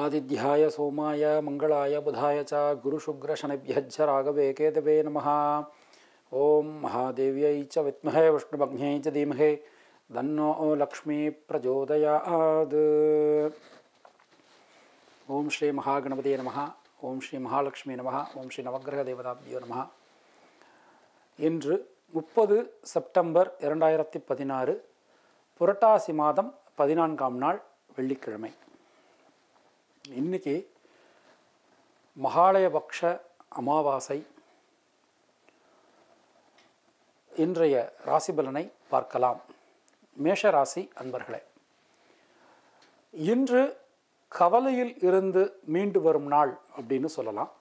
ஆதித்யாய சோமாய மங்களாய புதாய ச குருசுக்ரசனிபியஜ ராகவே கேதவே நம ஓம் மகாதேவியை ச வித்மஹே விஷ்ணுபக்ஞை ச தீமகே தன்னோ லக்ஷ்மி பிரஜோதயாது ஓம் ஸ்ரீ மகாகணபதியே நம ஓம் ஸ்ரீ மகாலட்சுமி நம ஓம் ஸ்ரீ நவகிரக தேவதாபியோ நம இன்று முப்பது செப்டம்பர் இரண்டாயிரத்தி பதினாறு புரட்டாசி மாதம் பதினான்காம் நாள் வெள்ளிக்கிழமை இன்றைக்கி மகாலயபக்ஷ அமாவாசை இன்றைய ராசிபலனை பார்க்கலாம் மேஷ ராசி அன்பர்களே இன்று கவலையில் இருந்து மீண்டு வரும் நாள் அப்படின்னு சொல்லலாம்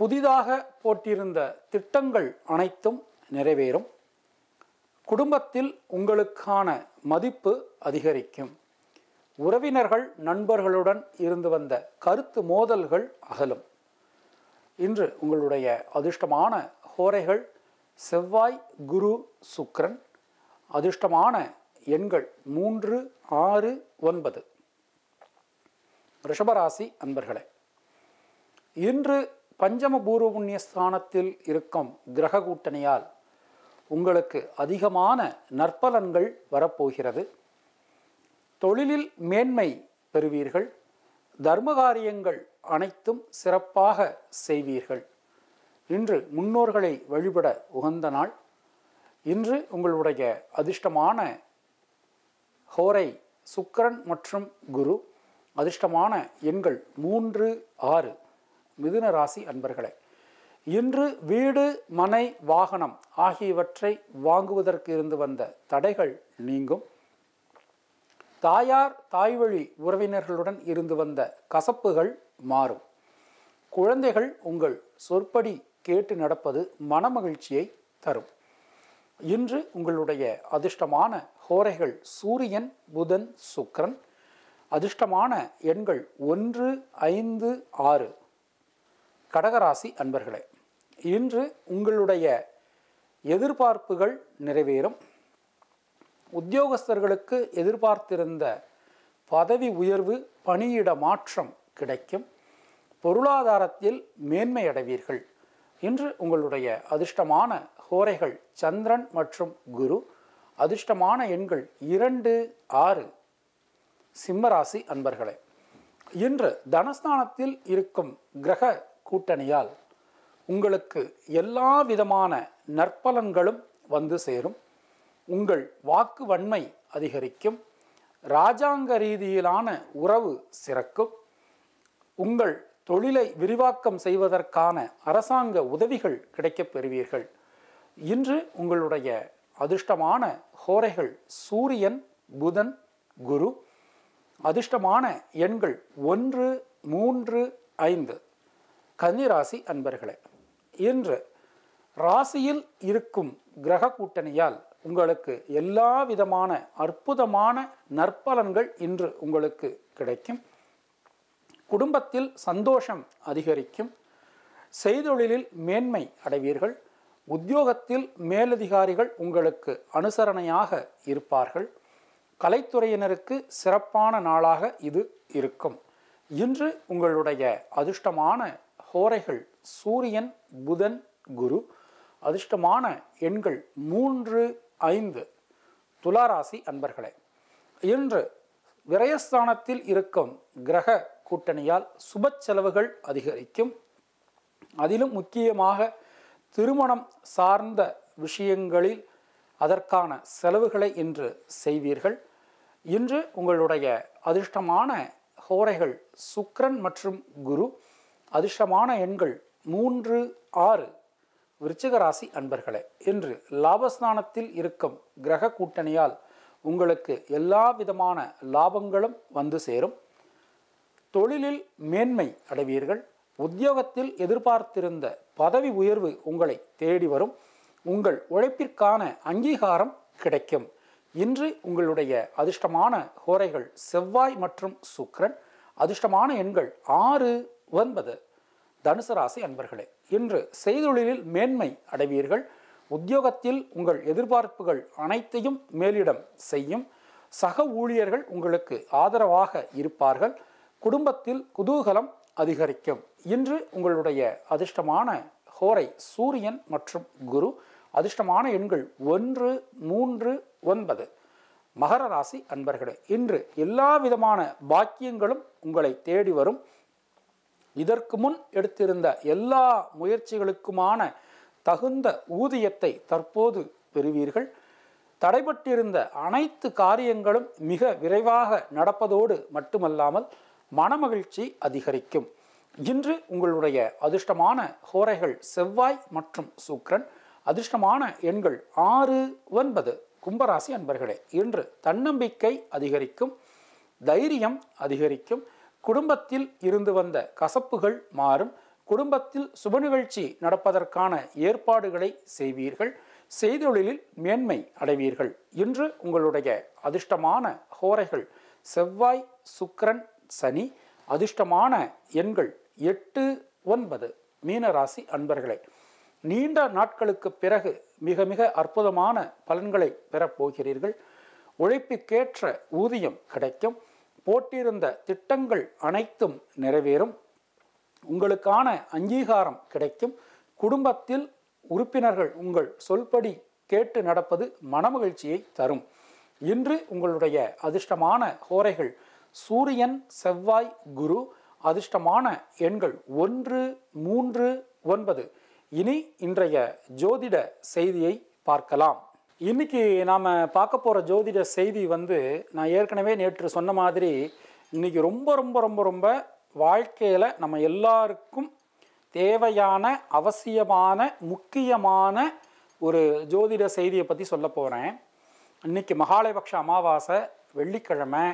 புதிதாக போட்டிருந்த திட்டங்கள் அனைத்தும் நிறைவேறும் குடும்பத்தில் உங்களுக்கான மதிப்பு அதிகரிக்கும் உறவினர்கள் நண்பர்களுடன் இருந்து வந்த கருத்து மோதல்கள் அகலும் இன்று உங்களுடைய அதிர்ஷ்டமான ஹோரைகள் செவ்வாய் குரு சுக்ரன் அதிர்ஷ்டமான எண்கள் மூன்று ஆறு ஒன்பது ரிஷபராசி அன்பர்களே இன்று பஞ்சம பூர்வபுண்ணிய ஸ்தானத்தில் இருக்கும் கிரக கூட்டணியால் உங்களுக்கு அதிகமான நற்பலன்கள் வரப்போகிறது தொழிலில் மேன்மை பெறுவீர்கள் தர்மகாரியங்கள் அனைத்தும் சிறப்பாக செய்வீர்கள் இன்று முன்னோர்களை வழிபட உகந்த நாள் இன்று உங்களுடைய அதிர்ஷ்டமான ஹோரை சுக்கரன் மற்றும் குரு அதிர்ஷ்டமான எண்கள் மூன்று ஆறு மிதுன ராசி அன்பர்களை இன்று வீடு மனை வாகனம் ஆகியவற்றை வாங்குவதற்கு இருந்து வந்த தடைகள் நீங்கும் தாயார் தாய்வழி உறவினர்களுடன் இருந்து வந்த கசப்புகள் மாறும் குழந்தைகள் உங்கள் சொற்படி கேட்டு நடப்பது மனமகிழ்ச்சியை தரும் இன்று உங்களுடைய அதிர்ஷ்டமான ஹோரைகள் சூரியன் புதன் சுக்கரன் அதிர்ஷ்டமான எண்கள் ஒன்று ஐந்து ஆறு கடகராசி அன்பர்களே இன்று உங்களுடைய எதிர்பார்ப்புகள் நிறைவேறும் உத்தியோகஸ்தர்களுக்கு எதிர்பார்த்திருந்த பதவி உயர்வு பணியிட மாற்றம் கிடைக்கும் பொருளாதாரத்தில் மேன்மையடைவீர்கள் இன்று உங்களுடைய அதிர்ஷ்டமான ஹோரைகள் சந்திரன் மற்றும் குரு அதிர்ஷ்டமான எண்கள் இரண்டு ஆறு சிம்மராசி அன்பர்களே இன்று தனஸ்தானத்தில் இருக்கும் கிரக கூட்டணியால் உங்களுக்கு எல்லா விதமான நற்பலன்களும் வந்து சேரும் உங்கள் வாக்கு வன்மை அதிகரிக்கும் இராஜாங்க ரீதியிலான உறவு சிறக்கும் உங்கள் தொழிலை விரிவாக்கம் செய்வதற்கான அரசாங்க உதவிகள் கிடைக்கப் பெறுவீர்கள் இன்று உங்களுடைய அதிர்ஷ்டமான ஹோரைகள் சூரியன் புதன் குரு அதிர்ஷ்டமான எண்கள் ஒன்று மூன்று ஐந்து கன்னிராசி அன்பர்களே இன்று ராசியில் இருக்கும் கிரக கூட்டணியால் உங்களுக்கு எல்லா விதமான அற்புதமான நற்பலன்கள் இன்று உங்களுக்கு கிடைக்கும் குடும்பத்தில் சந்தோஷம் அதிகரிக்கும் செய்தொழிலில் மேன்மை அடைவீர்கள் உத்தியோகத்தில் மேலதிகாரிகள் உங்களுக்கு அனுசரணையாக இருப்பார்கள் கலைத்துறையினருக்கு சிறப்பான நாளாக இது இருக்கும் இன்று உங்களுடைய அதிர்ஷ்டமான ஹோரைகள் சூரியன் புதன் குரு அதிர்ஷ்டமான எண்கள் மூன்று ஐந்து துளாராசி அன்பர்களே இன்று விரயஸ்தானத்தில் இருக்கும் கிரக கூட்டணியால் சுப செலவுகள் அதிகரிக்கும் அதிலும் முக்கியமாக திருமணம் சார்ந்த விஷயங்களில் அதற்கான செலவுகளை இன்று செய்வீர்கள் இன்று உங்களுடைய அதிர்ஷ்டமான ஹோரைகள் சுக்ரன் மற்றும் குரு அதிர்ஷ்டமான எண்கள் மூன்று ஆறு விருச்சிகராசி அன்பர்களே இன்று லாபஸ்தானத்தில் இருக்கும் கிரக கூட்டணியால் உங்களுக்கு எல்லா விதமான லாபங்களும் வந்து சேரும் தொழிலில் மேன்மை அடைவீர்கள் உத்தியோகத்தில் எதிர்பார்த்திருந்த பதவி உயர்வு உங்களை தேடி வரும் உங்கள் உழைப்பிற்கான அங்கீகாரம் கிடைக்கும் இன்று உங்களுடைய அதிர்ஷ்டமான ஹோரைகள் செவ்வாய் மற்றும் சுக்ரன் அதிர்ஷ்டமான எண்கள் ஆறு ஒன்பது தனுசு ராசி அன்பர்களே இன்று செய்தொழிலில் மேன்மை அடைவீர்கள் உத்தியோகத்தில் உங்கள் எதிர்பார்ப்புகள் அனைத்தையும் மேலிடம் செய்யும் சக ஊழியர்கள் உங்களுக்கு ஆதரவாக இருப்பார்கள் குடும்பத்தில் குதூகலம் அதிகரிக்கும் இன்று உங்களுடைய அதிர்ஷ்டமான ஹோரை சூரியன் மற்றும் குரு அதிர்ஷ்டமான எண்கள் ஒன்று மூன்று ஒன்பது மகர ராசி அன்பர்களே இன்று எல்லா விதமான பாக்கியங்களும் உங்களை தேடி வரும் இதற்கு முன் எடுத்திருந்த எல்லா முயற்சிகளுக்குமான தகுந்த ஊதியத்தை தற்போது பெறுவீர்கள் தடைபட்டிருந்த அனைத்து காரியங்களும் மிக விரைவாக நடப்பதோடு மட்டுமல்லாமல் மனமகிழ்ச்சி அதிகரிக்கும் இன்று உங்களுடைய அதிர்ஷ்டமான ஹோரைகள் செவ்வாய் மற்றும் சுக்ரன் அதிர்ஷ்டமான எண்கள் ஆறு ஒன்பது கும்பராசி அன்பர்களே இன்று தன்னம்பிக்கை அதிகரிக்கும் தைரியம் அதிகரிக்கும் குடும்பத்தில் இருந்து வந்த கசப்புகள் மாறும் குடும்பத்தில் சுப நிகழ்ச்சி நடப்பதற்கான ஏற்பாடுகளை செய்வீர்கள் செய்தொழிலில் மேன்மை அடைவீர்கள் இன்று உங்களுடைய அதிர்ஷ்டமான ஹோரைகள் செவ்வாய் சுக்கரன் சனி அதிர்ஷ்டமான எண்கள் எட்டு ஒன்பது மீனராசி அன்பர்களே நீண்ட நாட்களுக்கு பிறகு மிக மிக அற்புதமான பலன்களை பெறப்போகிறீர்கள் உழைப்புக்கேற்ற ஊதியம் கிடைக்கும் போட்டிருந்த திட்டங்கள் அனைத்தும் நிறைவேறும் உங்களுக்கான அங்கீகாரம் கிடைக்கும் குடும்பத்தில் உறுப்பினர்கள் உங்கள் சொல்படி கேட்டு நடப்பது மனமகிழ்ச்சியை தரும் இன்று உங்களுடைய அதிர்ஷ்டமான ஹோரைகள் சூரியன் செவ்வாய் குரு அதிர்ஷ்டமான எண்கள் ஒன்று மூன்று ஒன்பது இனி இன்றைய ஜோதிட செய்தியை பார்க்கலாம் இன்றைக்கி நாம் பார்க்க போகிற ஜோதிட செய்தி வந்து நான் ஏற்கனவே நேற்று சொன்ன மாதிரி இன்றைக்கி ரொம்ப ரொம்ப ரொம்ப ரொம்ப வாழ்க்கையில் நம்ம எல்லாருக்கும் தேவையான அவசியமான முக்கியமான ஒரு ஜோதிட செய்தியை பற்றி சொல்ல போகிறேன் இன்றைக்கி மகாலயபக்ஷ அமாவாசை வெள்ளிக்கிழமை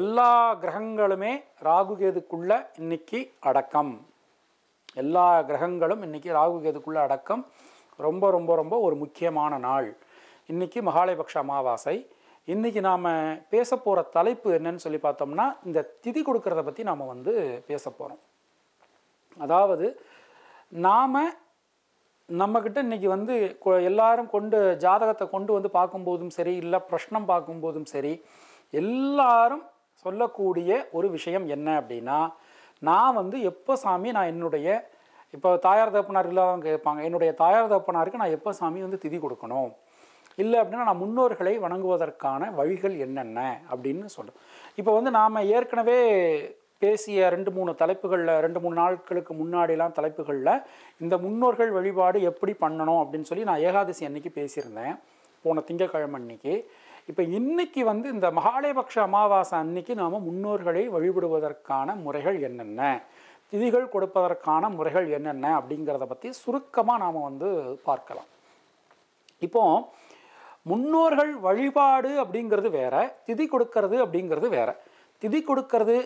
எல்லா கிரகங்களுமே ராகுகேதுக்குள்ள இன்னைக்கு அடக்கம் எல்லா கிரகங்களும் இன்னைக்கு ராகுகேதுக்குள்ள அடக்கம் ரொம்ப ரொம்ப ரொம்ப ஒரு முக்கியமான நாள் இன்றைக்கி மகாலயபக்ஷ அமாவாசை இன்றைக்கி நாம் பேச போகிற தலைப்பு என்னன்னு சொல்லி பார்த்தோம்னா இந்த திதி கொடுக்கறத பற்றி நாம் வந்து பேச போகிறோம் அதாவது நாம் நம்மக்கிட்ட இன்றைக்கி வந்து எல்லாரும் கொண்டு ஜாதகத்தை கொண்டு வந்து பார்க்கும்போதும் சரி இல்லை பிரஷ்னம் பார்க்கும்போதும் சரி எல்லாரும் சொல்லக்கூடிய ஒரு விஷயம் என்ன அப்படின்னா நான் வந்து எப்போ சாமி நான் என்னுடைய இப்போ தாயார் தகப்பனார் இல்லாதவங்க கேட்பாங்க என்னுடைய தாயார் தகப்பனாருக்கு நான் எப்போ சாமி வந்து திதி கொடுக்கணும் இல்லை அப்படின்னா நான் முன்னோர்களை வணங்குவதற்கான வழிகள் என்னென்ன அப்படின்னு சொல்கிறேன் இப்போ வந்து நாம் ஏற்கனவே பேசிய ரெண்டு மூணு தலைப்புகளில் ரெண்டு மூணு நாட்களுக்கு முன்னாடிலாம் தலைப்புகளில் இந்த முன்னோர்கள் வழிபாடு எப்படி பண்ணணும் அப்படின்னு சொல்லி நான் ஏகாதசி அன்னைக்கு பேசியிருந்தேன் போன திங்கக்கிழமை அன்னைக்கு இப்போ இன்னைக்கு வந்து இந்த மகாலயபக்ஷ அமாவாசை அன்னைக்கு நாம் முன்னோர்களை வழிபடுவதற்கான முறைகள் என்னென்ன திதிகள் கொடுப்பதற்கான முறைகள் என்னென்ன அப்படிங்கிறத பற்றி சுருக்கமாக நாம் வந்து பார்க்கலாம் இப்போது முன்னோர்கள் வழிபாடு அப்படிங்கிறது வேற திதி கொடுக்கறது அப்படிங்கிறது வேற திதி கொடுக்கறது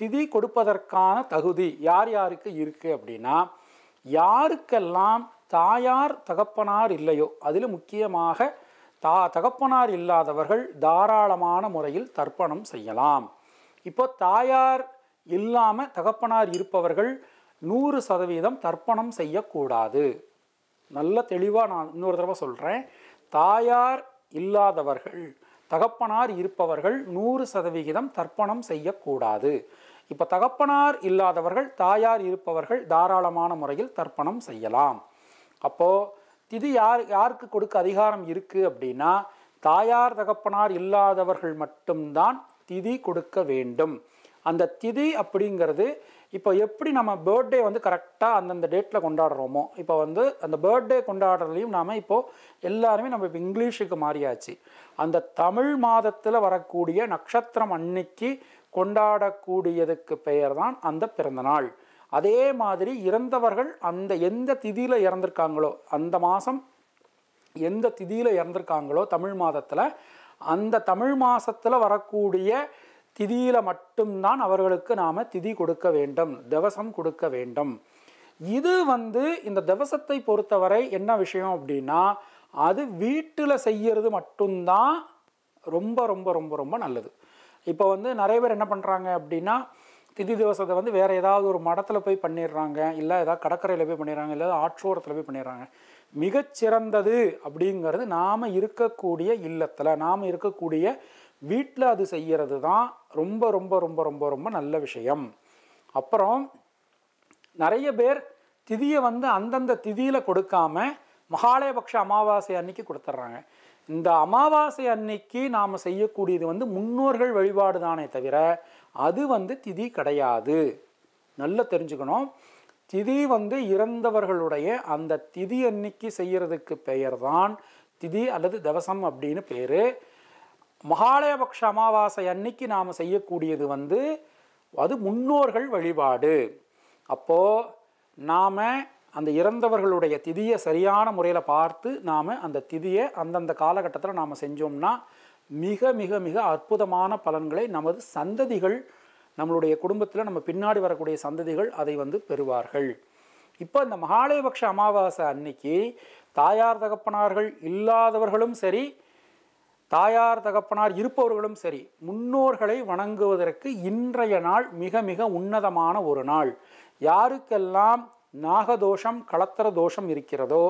திதி கொடுப்பதற்கான தகுதி யார் யாருக்கு இருக்குது அப்படின்னா யாருக்கெல்லாம் தாயார் தகப்பனார் இல்லையோ அதில் முக்கியமாக தா தகப்பனார் இல்லாதவர்கள் தாராளமான முறையில் தர்ப்பணம் செய்யலாம் இப்போ தாயார் இல்லாமல் தகப்பனார் இருப்பவர்கள் நூறு சதவீதம் தர்ப்பணம் செய்யக்கூடாது நல்ல தெளிவாக நான் இன்னொரு தடவை சொல்கிறேன் தாயார் இல்லாதவர்கள் தகப்பனார் இருப்பவர்கள் நூறு சதவிகிதம் தர்ப்பணம் செய்யக்கூடாது இப்போ தகப்பனார் இல்லாதவர்கள் தாயார் இருப்பவர்கள் தாராளமான முறையில் தர்ப்பணம் செய்யலாம் அப்போது திதி யார் யாருக்கு கொடுக்க அதிகாரம் இருக்குது அப்படின்னா தாயார் தகப்பனார் இல்லாதவர்கள் மட்டும்தான் திதி கொடுக்க வேண்டும் அந்த திதி அப்படிங்கிறது இப்போ எப்படி நம்ம பர்த்டே வந்து கரெக்டாக அந்தந்த டேட்டில் கொண்டாடுறோமோ இப்போ வந்து அந்த பர்த்டே கொண்டாடுறதுலையும் நாம் இப்போது எல்லாருமே நம்ம இப்போ இங்கிலீஷுக்கு மாறியாச்சு அந்த தமிழ் மாதத்தில் வரக்கூடிய நட்சத்திரம் அன்னைக்கு கொண்டாடக்கூடியதுக்கு பெயர் தான் அந்த பிறந்தநாள் அதே மாதிரி இறந்தவர்கள் அந்த எந்த திதியில் இறந்திருக்காங்களோ அந்த மாதம் எந்த திதியில் இறந்திருக்காங்களோ தமிழ் மாதத்தில் அந்த தமிழ் மாதத்தில் வரக்கூடிய திதியில் மட்டும்தான் அவர்களுக்கு நாம் திதி கொடுக்க வேண்டும் திவசம் கொடுக்க வேண்டும் இது வந்து இந்த திவசத்தை பொறுத்தவரை என்ன விஷயம் அப்படின்னா அது வீட்டில் செய்யறது மட்டும்தான் ரொம்ப ரொம்ப ரொம்ப ரொம்ப நல்லது இப்போ வந்து நிறைய பேர் என்ன பண்ணுறாங்க அப்படின்னா திதி திவசத்தை வந்து வேறு ஏதாவது ஒரு மடத்தில் போய் பண்ணிடுறாங்க இல்லை ஏதாவது கடற்கரையில் போய் பண்ணிடுறாங்க இல்லை ஆற்றோரத்தில் போய் பண்ணிடுறாங்க மிகச்சிறந்தது அப்படிங்கிறது நாம் இருக்கக்கூடிய இல்லத்தில் நாம் இருக்கக்கூடிய வீட்டில் அது செய்கிறது தான் ரொம்ப ரொம்ப ரொம்ப ரொம்ப ரொம்ப நல்ல விஷயம் அப்புறம் நிறைய பேர் திதியை வந்து அந்தந்த திதியில் கொடுக்காம மகாலயபக்ஷ அமாவாசை அன்னைக்கு கொடுத்துட்றாங்க இந்த அமாவாசை அன்னைக்கு நாம் செய்யக்கூடியது வந்து முன்னோர்கள் வழிபாடு தானே தவிர அது வந்து திதி கிடையாது நல்லா தெரிஞ்சுக்கணும் திதி வந்து இறந்தவர்களுடைய அந்த திதி அன்னைக்கு செய்கிறதுக்கு பெயர் தான் திதி அல்லது தவசம் அப்படின்னு பேர் மகாலயபக்ஷ அமாவாசை அன்னைக்கு நாம் செய்யக்கூடியது வந்து அது முன்னோர்கள் வழிபாடு அப்போது நாம் அந்த இறந்தவர்களுடைய திதியை சரியான முறையில் பார்த்து நாம் அந்த திதியை அந்தந்த காலகட்டத்தில் நாம் செஞ்சோம்னா மிக மிக மிக அற்புதமான பலன்களை நமது சந்ததிகள் நம்மளுடைய குடும்பத்தில் நம்ம பின்னாடி வரக்கூடிய சந்ததிகள் அதை வந்து பெறுவார்கள் இப்போ இந்த மகாலயபக்ஷ அமாவாசை அன்னைக்கு தாயார் தகப்பனார்கள் இல்லாதவர்களும் சரி தாயார் தகப்பனார் இருப்பவர்களும் சரி முன்னோர்களை வணங்குவதற்கு இன்றைய நாள் மிக மிக உன்னதமான ஒரு நாள் யாருக்கெல்லாம் நாகதோஷம் கலத்தர தோஷம் இருக்கிறதோ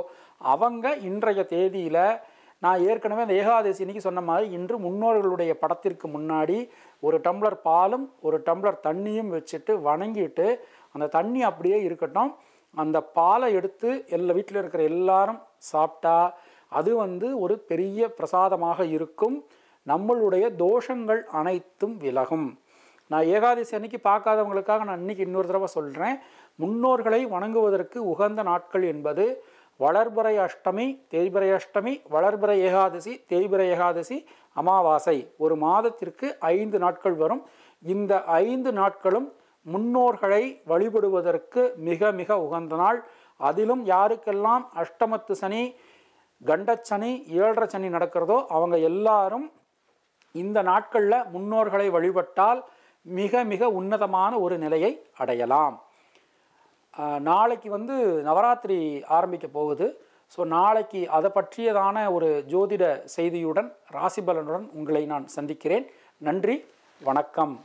அவங்க இன்றைய தேதியில் நான் ஏற்கனவே அந்த ஏகாதசி இன்னைக்கு சொன்ன மாதிரி இன்று முன்னோர்களுடைய படத்திற்கு முன்னாடி ஒரு டம்ளர் பாலும் ஒரு டம்ளர் தண்ணியும் வச்சுட்டு வணங்கிட்டு அந்த தண்ணி அப்படியே இருக்கட்டும் அந்த பாலை எடுத்து எல்லா வீட்டில் இருக்கிற எல்லாரும் சாப்பிட்டா அது வந்து ஒரு பெரிய பிரசாதமாக இருக்கும் நம்மளுடைய தோஷங்கள் அனைத்தும் விலகும் நான் ஏகாதசி அன்னைக்கு பார்க்காதவங்களுக்காக நான் இன்றைக்கி இன்னொரு தடவை சொல்கிறேன் முன்னோர்களை வணங்குவதற்கு உகந்த நாட்கள் என்பது வளர்பிறை அஷ்டமி தேய்பிறை அஷ்டமி வளர்பிறை ஏகாதசி தேய்பிறை ஏகாதசி அமாவாசை ஒரு மாதத்திற்கு ஐந்து நாட்கள் வரும் இந்த ஐந்து நாட்களும் முன்னோர்களை வழிபடுவதற்கு மிக மிக உகந்த நாள் அதிலும் யாருக்கெல்லாம் அஷ்டமத்து சனி கண்டச்சனி ஏழரை சனி நடக்கிறதோ அவங்க எல்லாரும் இந்த நாட்களில் முன்னோர்களை வழிபட்டால் மிக மிக உன்னதமான ஒரு நிலையை அடையலாம் நாளைக்கு வந்து நவராத்திரி ஆரம்பிக்க போகுது ஸோ நாளைக்கு அதை பற்றியதான ஒரு ஜோதிட செய்தியுடன் ராசிபலனுடன் உங்களை நான் சந்திக்கிறேன் நன்றி வணக்கம்